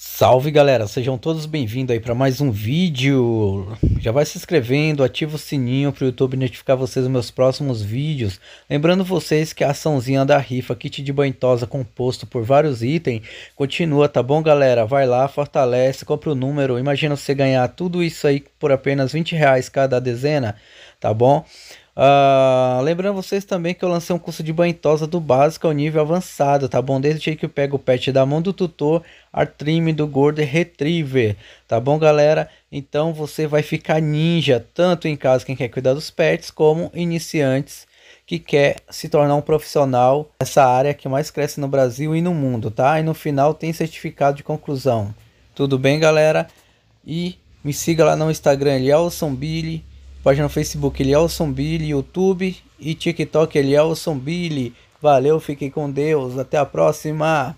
Salve galera, sejam todos bem-vindos aí para mais um vídeo. Já vai se inscrevendo, ativa o sininho para o YouTube notificar vocês dos meus próximos vídeos. Lembrando vocês que a açãozinha da rifa kit de banhosa composto por vários itens continua, tá bom galera? Vai lá, fortalece, compra o número. Imagina você ganhar tudo isso aí por apenas 20 reais cada dezena, tá bom? Uh, lembrando vocês também que eu lancei um curso de banhosa do básico ao nível avançado, tá bom? Desde que eu pego o pet da mão do tutor, a trim do gordo Retriever, tá bom, galera? Então você vai ficar ninja, tanto em casa quem quer cuidar dos pets, como iniciantes que quer se tornar um profissional nessa área que mais cresce no Brasil e no mundo, tá? E no final tem certificado de conclusão. Tudo bem, galera? E me siga lá no Instagram, Elson Billy Página no Facebook Elielson Billy, YouTube e TikTok Elielson Billy. Valeu, fiquem com Deus, até a próxima!